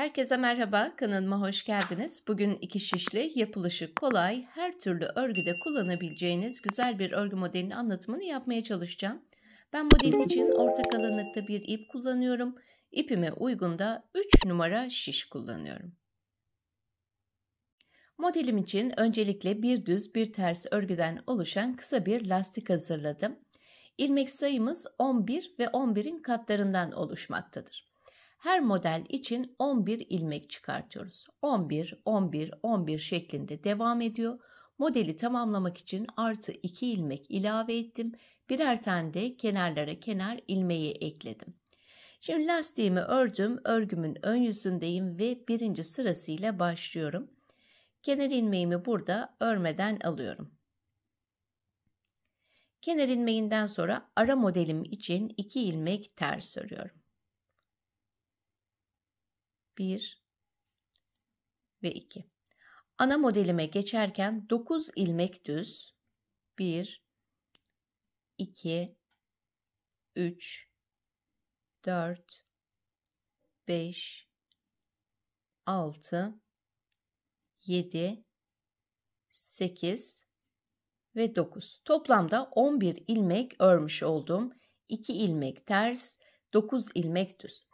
Herkese merhaba, kanalıma hoş geldiniz. Bugün iki şişli, yapılışı kolay, her türlü örgüde kullanabileceğiniz güzel bir örgü modelini anlatımını yapmaya çalışacağım. Ben model için orta kalınlıkta bir ip kullanıyorum. İpime uygun da 3 numara şiş kullanıyorum. Modelim için öncelikle bir düz bir ters örgüden oluşan kısa bir lastik hazırladım. İlmek sayımız 11 ve 11'in katlarından oluşmaktadır. Her model için 11 ilmek çıkartıyoruz. 11, 11, 11 şeklinde devam ediyor. Modeli tamamlamak için artı 2 ilmek ilave ettim. Birer tane de kenarlara kenar ilmeği ekledim. Şimdi lastiğimi ördüm. Örgümün ön yüzündeyim ve birinci sırasıyla başlıyorum. Kenar ilmeğimi burada örmeden alıyorum. Kenar ilmeğinden sonra ara modelim için 2 ilmek ters örüyorum. 1 ve 2. Ana modelime geçerken 9 ilmek düz 1 2 3 4 5 6 7 8 ve 9. Toplamda 11 ilmek örmüş oldum. 2 ilmek ters, 9 ilmek düz.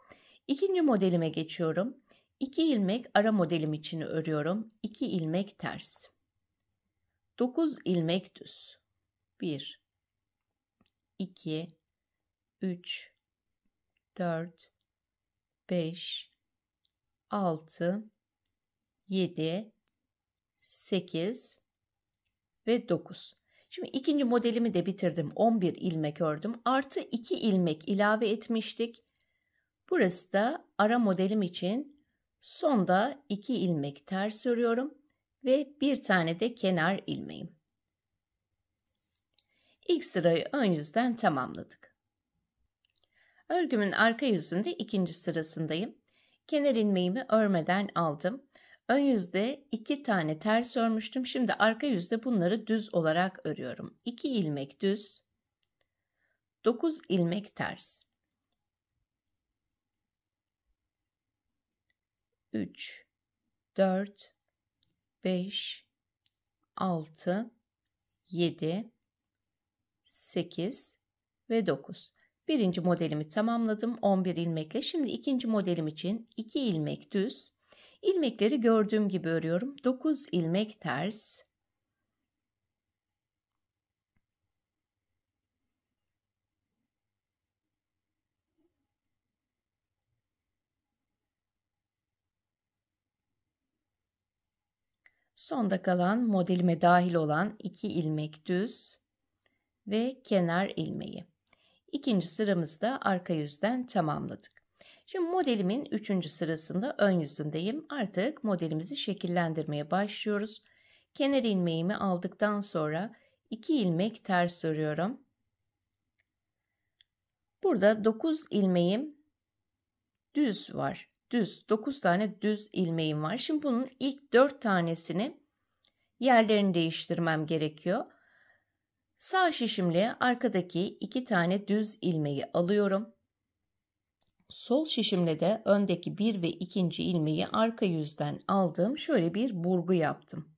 İkinci modelime geçiyorum. 2 ilmek ara modelim için örüyorum. 2 ilmek ters. 9 ilmek düz. 1 2 3 4 5 6 7 8 ve 9. Şimdi ikinci modelimi de bitirdim. 11 ilmek ördüm. Artı 2 ilmek ilave etmiştik. Burası da ara modelim için sonda 2 ilmek ters örüyorum ve bir tane de kenar ilmeğim. İlk sırayı ön yüzden tamamladık. Örgümün arka yüzünde ikinci sırasındayım. Kenar ilmeğimi örmeden aldım. Ön yüzde iki tane ters örmüştüm. Şimdi arka yüzde bunları düz olarak örüyorum. 2 ilmek düz, 9 ilmek ters. 3, 4, 5, 6, 7, 8 ve 9. Birinci modelimi tamamladım 11 ilmekle. Şimdi ikinci modelim için 2 ilmek düz. İlmekleri gördüğüm gibi örüyorum. 9 ilmek ters. Sonda kalan modelime dahil olan 2 ilmek düz ve kenar ilmeği. İkinci sıramızda arka yüzden tamamladık. Şimdi modelimin üçüncü sırasında ön yüzündeyim. Artık modelimizi şekillendirmeye başlıyoruz. Kenar ilmeğimi aldıktan sonra 2 ilmek ters örüyorum. Burada 9 ilmeğim düz var düz 9 tane düz ilmeğim var. Şimdi bunun ilk 4 tanesini yerlerini değiştirmem gerekiyor. Sağ şişimle arkadaki 2 tane düz ilmeği alıyorum. Sol şişimle de öndeki 1 ve 2. ilmeği arka yüzden aldım. Şöyle bir burgu yaptım.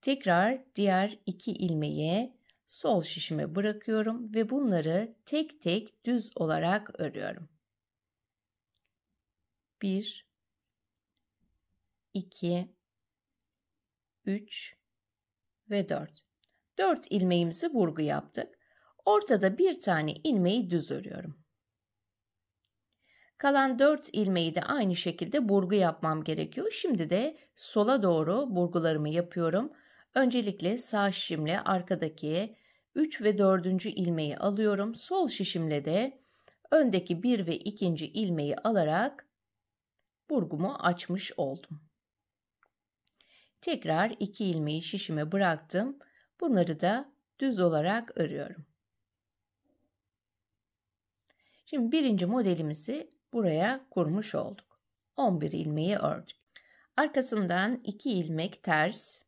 Tekrar diğer 2 ilmeği sol şişime bırakıyorum ve bunları tek tek düz olarak örüyorum. 1 2 3 ve 4. 4 ilmeğimizi vurgu yaptık. Ortada bir tane ilmeği düz örüyorum. Kalan 4 ilmeği de aynı şekilde burgu yapmam gerekiyor. Şimdi de sola doğru burgularımı yapıyorum. Öncelikle sağ şişimle arkadaki 3 ve 4. ilmeği alıyorum. Sol şişimle de öndeki 1 ve 2. ilmeği alarak burgumu açmış oldum. Tekrar iki ilmeği şişime bıraktım. Bunları da düz olarak örüyorum. Şimdi birinci modelimizi buraya kurmuş olduk. 11 ilmeği ördük. Arkasından 2 ilmek ters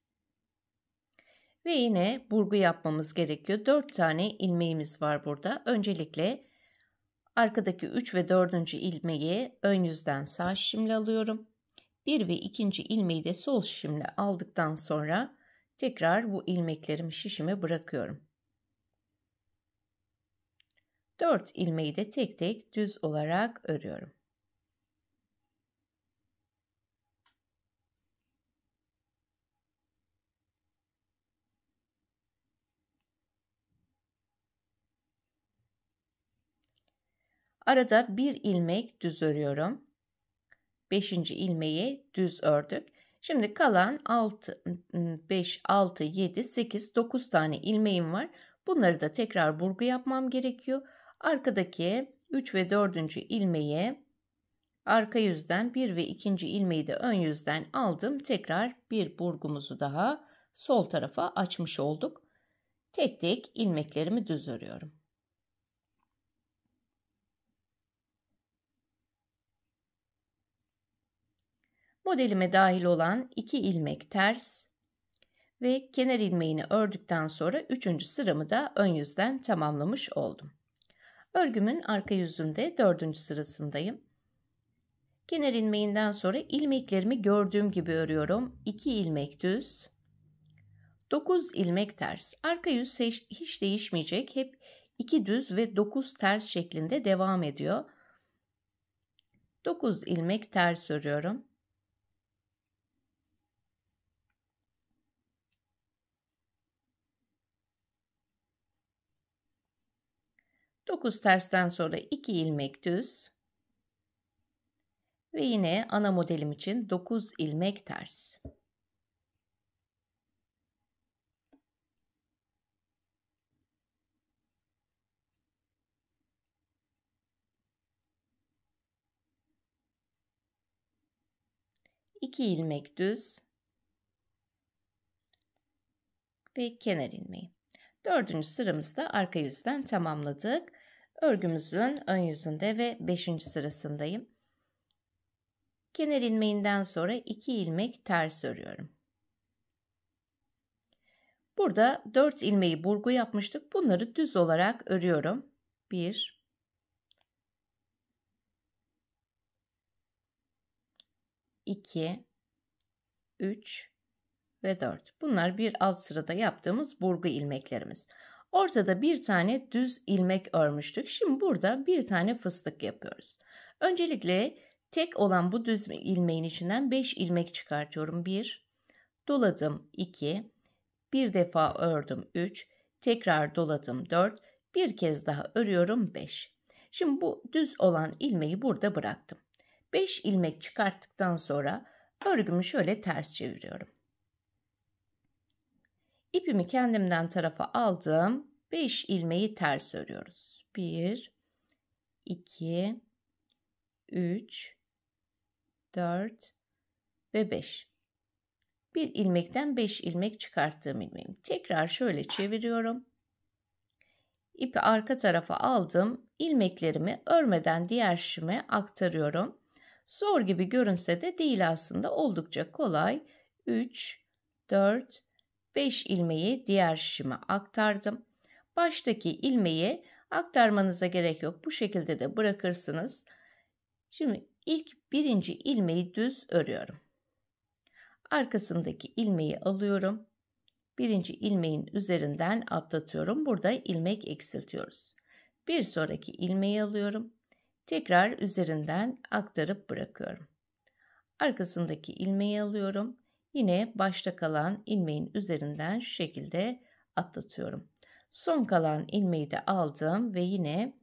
ve yine burgu yapmamız gerekiyor. 4 tane ilmeğimiz var burada. Öncelikle Arkadaki 3 ve 4. ilmeği ön yüzden sağ şişimle alıyorum. 1 ve 2. ilmeği de sol şişimle aldıktan sonra tekrar bu ilmeklerimi şişime bırakıyorum. 4 ilmeği de tek tek düz olarak örüyorum. Arada bir ilmek düz örüyorum. Beşinci ilmeği düz ördük. Şimdi kalan 6 5 6 7 8 9 tane ilmeğim var. Bunları da tekrar burgu yapmam gerekiyor. Arkadaki 3 ve 4. ilmeği arka yüzden 1 ve 2. ilmeği de ön yüzden aldım. Tekrar bir burgumuzu daha sol tarafa açmış olduk. Tek tek ilmeklerimi düz örüyorum. Modelime dahil olan 2 ilmek ters ve kenar ilmeğini ördükten sonra 3. sıramı da ön yüzden tamamlamış oldum. Örgümün arka yüzünde 4. sırasındayım. Kenar ilmeğinden sonra ilmeklerimi gördüğüm gibi örüyorum. 2 ilmek düz, 9 ilmek ters. Arka yüz hiç değişmeyecek. Hep 2 düz ve 9 ters şeklinde devam ediyor. 9 ilmek ters örüyorum. 9 tersten sonra 2 ilmek düz ve yine ana modelim için 9 ilmek ters. iki ilmek düz ve kenar ilmeği. Dördüncü sıramızda arka yüzden tamamladık. Örgümüzün ön yüzünde ve 5. sırasındayım. Kenar ilmeğinden sonra 2 ilmek ters örüyorum. Burada 4 ilmeği burgu yapmıştık. Bunları düz olarak örüyorum. 1 2 3 ve 4. Bunlar bir alt sırada yaptığımız burgu ilmeklerimiz. Ortada bir tane düz ilmek örmüştük. Şimdi burada bir tane fıstık yapıyoruz. Öncelikle tek olan bu düz ilmeğin içinden 5 ilmek çıkartıyorum. 1 doladım 2 bir defa ördüm 3 tekrar doladım 4 bir kez daha örüyorum 5. Şimdi bu düz olan ilmeği burada bıraktım. 5 ilmek çıkarttıktan sonra örgümü şöyle ters çeviriyorum. İpimi kendimden tarafa aldım. 5 ilmeği ters örüyoruz. 1 2 3 4 ve 5. Bir ilmekten 5 ilmek çıkarttığım ilmeğim. Tekrar şöyle çeviriyorum. İpi arka tarafa aldım. İlmeklerimi örmeden diğer şişime aktarıyorum. Zor gibi görünse de değil aslında oldukça kolay. 3 4 5 ilmeği diğer şişime aktardım. Baştaki ilmeği aktarmanıza gerek yok. Bu şekilde de bırakırsınız. Şimdi ilk birinci ilmeği düz örüyorum. Arkasındaki ilmeği alıyorum. Birinci ilmeğin üzerinden atlatıyorum. Burada ilmek eksiltiyoruz. Bir sonraki ilmeği alıyorum. Tekrar üzerinden aktarıp bırakıyorum. Arkasındaki ilmeği alıyorum. Yine başta kalan ilmeğin üzerinden şu şekilde atlatıyorum. Son kalan ilmeği de aldım ve yine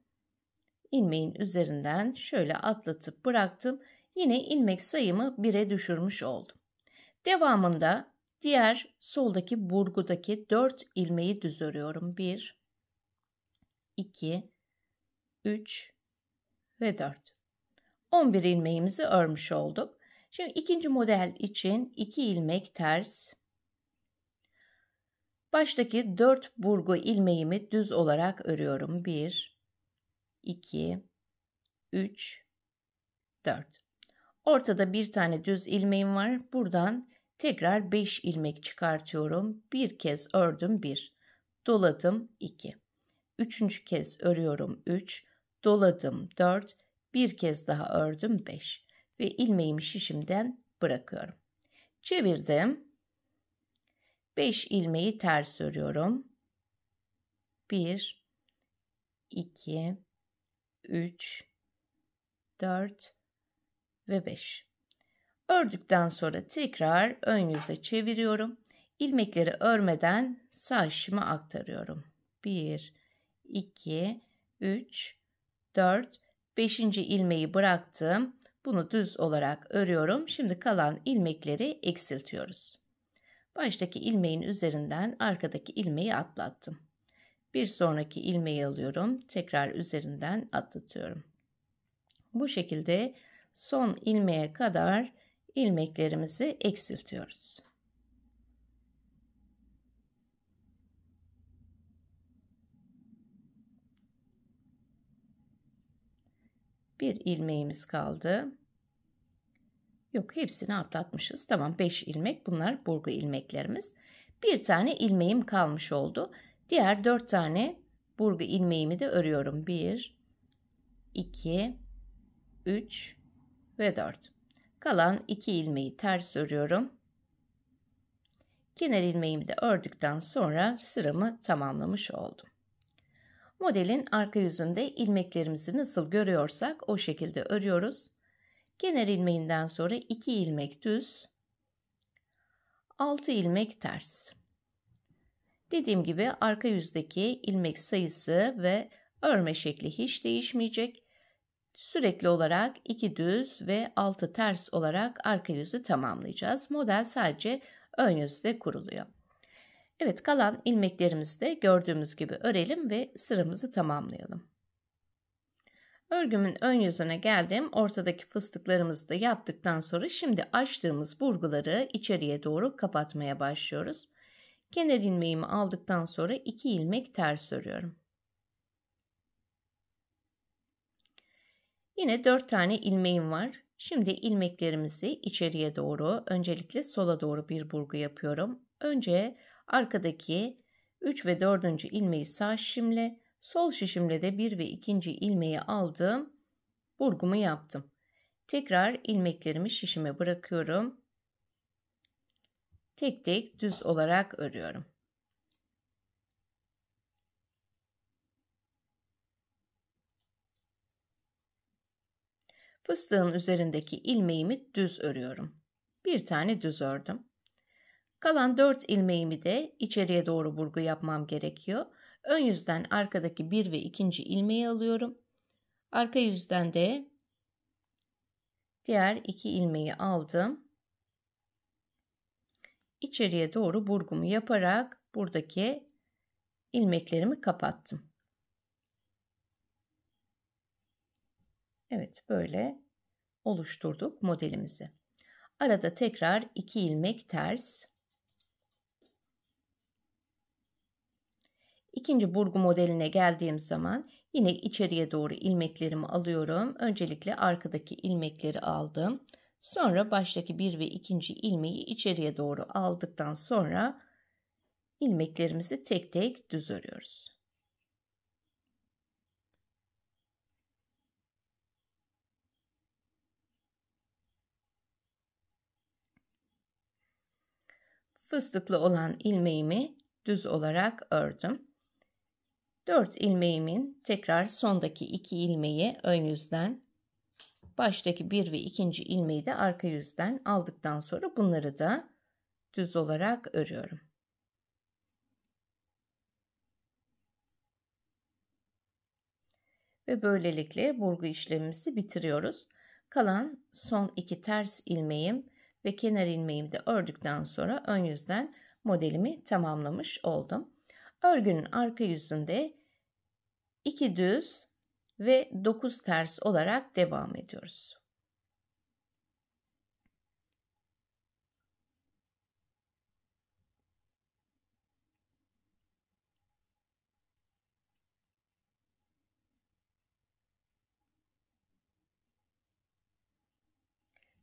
ilmeğin üzerinden şöyle atlatıp bıraktım. Yine ilmek sayımı 1'e düşürmüş oldum. Devamında diğer soldaki burgudaki 4 ilmeği düz örüyorum. 1 2 3 ve 4. 11 ilmeğimizi örmüş olduk. Şimdi ikinci model için 2 ilmek ters. Baştaki 4 burgu ilmeğimi düz olarak örüyorum. 1, 2, 3, 4. Ortada bir tane düz ilmeğim var. Buradan tekrar 5 ilmek çıkartıyorum. Bir kez ördüm 1, doladım 2. Üçüncü kez örüyorum 3, üç, doladım 4, bir kez daha ördüm 5 ve ilmeğimi şişimden bırakıyorum. Çevirdim. 5 ilmeği ters örüyorum. 1 2 3 4 ve 5. Ördükten sonra tekrar ön yüze çeviriyorum. İlmekleri örmeden sağ şişime aktarıyorum. 1 2 3 4 5. ilmeği bıraktım. Bunu düz olarak örüyorum. Şimdi kalan ilmekleri eksiltiyoruz. Baştaki ilmeğin üzerinden arkadaki ilmeği atlattım. Bir sonraki ilmeği alıyorum. Tekrar üzerinden atlatıyorum. Bu şekilde son ilmeğe kadar ilmeklerimizi eksiltiyoruz. Bir ilmeğimiz kaldı. Yok hepsini atlatmışız. Tamam 5 ilmek bunlar burgu ilmeklerimiz. Bir tane ilmeğim kalmış oldu. Diğer 4 tane burgu ilmeğimi de örüyorum. 1, 2, 3 ve 4. Kalan 2 ilmeği ters örüyorum. Kenar ilmeğimi de ördükten sonra sıramı tamamlamış oldum. Modelin arka yüzünde ilmeklerimizi nasıl görüyorsak o şekilde örüyoruz. Genel ilmeğinden sonra 2 ilmek düz, 6 ilmek ters. Dediğim gibi arka yüzdeki ilmek sayısı ve örme şekli hiç değişmeyecek. Sürekli olarak 2 düz ve 6 ters olarak arka yüzü tamamlayacağız. Model sadece ön yüzde kuruluyor. Evet kalan ilmeklerimizi de gördüğümüz gibi örelim ve sıramızı tamamlayalım. Örgümün ön yüzüne geldim. Ortadaki fıstıklarımızı da yaptıktan sonra şimdi açtığımız burguları içeriye doğru kapatmaya başlıyoruz. Kenar ilmeğimi aldıktan sonra 2 ilmek ters örüyorum. Yine 4 tane ilmeğim var. Şimdi ilmeklerimizi içeriye doğru öncelikle sola doğru bir burgu yapıyorum. Önce Arkadaki 3 ve 4. ilmeği sağ şişimle, sol şişimle de 1 ve 2. ilmeği aldım. Burgumu yaptım. Tekrar ilmeklerimi şişime bırakıyorum. Tek tek düz olarak örüyorum. Fıstığın üzerindeki ilmeğimi düz örüyorum. Bir tane düz ördüm. Kalan 4 ilmeğimi de içeriye doğru burgu yapmam gerekiyor. Ön yüzden arkadaki 1 ve 2. ilmeği alıyorum. Arka yüzden de diğer 2 ilmeği aldım. İçeriye doğru burgumu yaparak buradaki ilmeklerimi kapattım. Evet böyle oluşturduk modelimizi. Arada tekrar 2 ilmek ters İkinci burgu modeline geldiğim zaman yine içeriye doğru ilmeklerimi alıyorum. Öncelikle arkadaki ilmekleri aldım. Sonra baştaki bir ve ikinci ilmeği içeriye doğru aldıktan sonra ilmeklerimizi tek tek düz örüyoruz. Fıstıklı olan ilmeğimi düz olarak ördüm. 4 ilmeğimin tekrar sondaki 2 ilmeği ön yüzden baştaki 1 ve 2. ilmeği de arka yüzden aldıktan sonra bunları da düz olarak örüyorum. Ve böylelikle burgu işlemimizi bitiriyoruz. Kalan son iki ters ilmeğim ve kenar ilmeğimi de ördükten sonra ön yüzden modelimi tamamlamış oldum. Örgünün arka yüzünde 2 düz ve 9 ters olarak devam ediyoruz.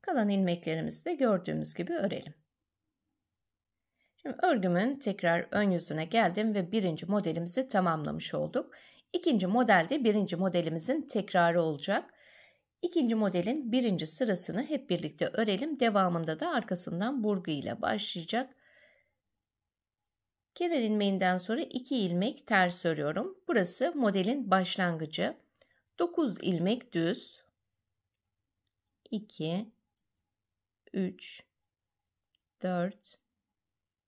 Kalan ilmeklerimizi de gördüğümüz gibi örelim. Şimdi örgümün tekrar ön yüzüne geldim ve birinci modelimizi tamamlamış olduk. İkinci modelde birinci modelimizin tekrarı olacak. İkinci modelin birinci sırasını hep birlikte örelim. Devamında da arkasından burgu ile başlayacak. Kenar ilmeğinden sonra 2 ilmek ters örüyorum. Burası modelin başlangıcı. 9 ilmek düz. 2 3 4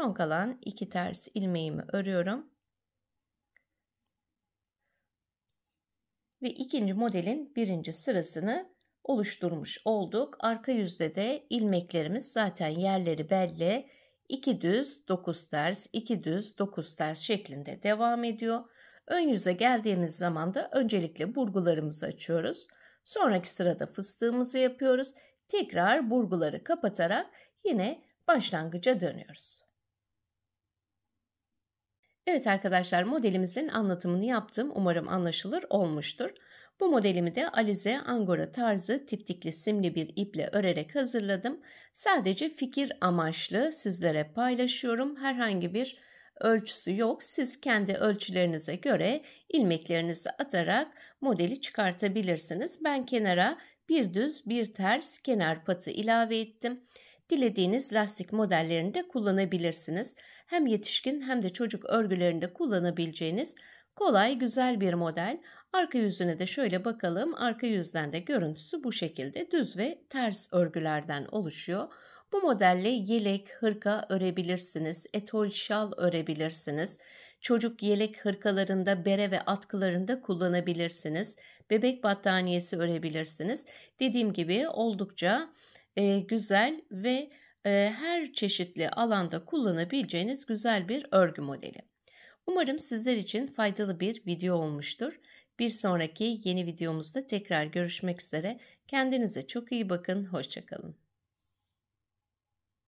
Son kalan iki ters ilmeğimi örüyorum. Ve ikinci modelin birinci sırasını oluşturmuş olduk. Arka yüzde de ilmeklerimiz zaten yerleri belli. 2 düz 9 ters 2 düz 9 ters şeklinde devam ediyor. Ön yüze geldiğimiz zaman da öncelikle burgularımızı açıyoruz. Sonraki sırada fıstığımızı yapıyoruz. Tekrar burguları kapatarak yine başlangıca dönüyoruz. Evet arkadaşlar modelimizin anlatımını yaptım. Umarım anlaşılır olmuştur. Bu modelimi de Alize Angora tarzı tiftikli simli bir iple örerek hazırladım. Sadece fikir amaçlı sizlere paylaşıyorum. Herhangi bir ölçüsü yok. Siz kendi ölçülerinize göre ilmeklerinizi atarak modeli çıkartabilirsiniz. Ben kenara bir düz bir ters kenar patı ilave ettim. Dilediğiniz lastik modellerini de kullanabilirsiniz hem yetişkin hem de çocuk örgülerinde kullanabileceğiniz kolay güzel bir model. Arka yüzüne de şöyle bakalım. Arka yüzden de görüntüsü bu şekilde düz ve ters örgülerden oluşuyor. Bu modelle yelek, hırka örebilirsiniz, etol şal örebilirsiniz. Çocuk yelek hırkalarında, bere ve atkılarında kullanabilirsiniz. Bebek battaniyesi örebilirsiniz. Dediğim gibi oldukça e, güzel ve ee, her çeşitli alanda kullanabileceğiniz güzel bir örgü modeli. Umarım sizler için faydalı bir video olmuştur. Bir sonraki yeni videomuzda tekrar görüşmek üzere. Kendinize çok iyi bakın. Hoşçakalın.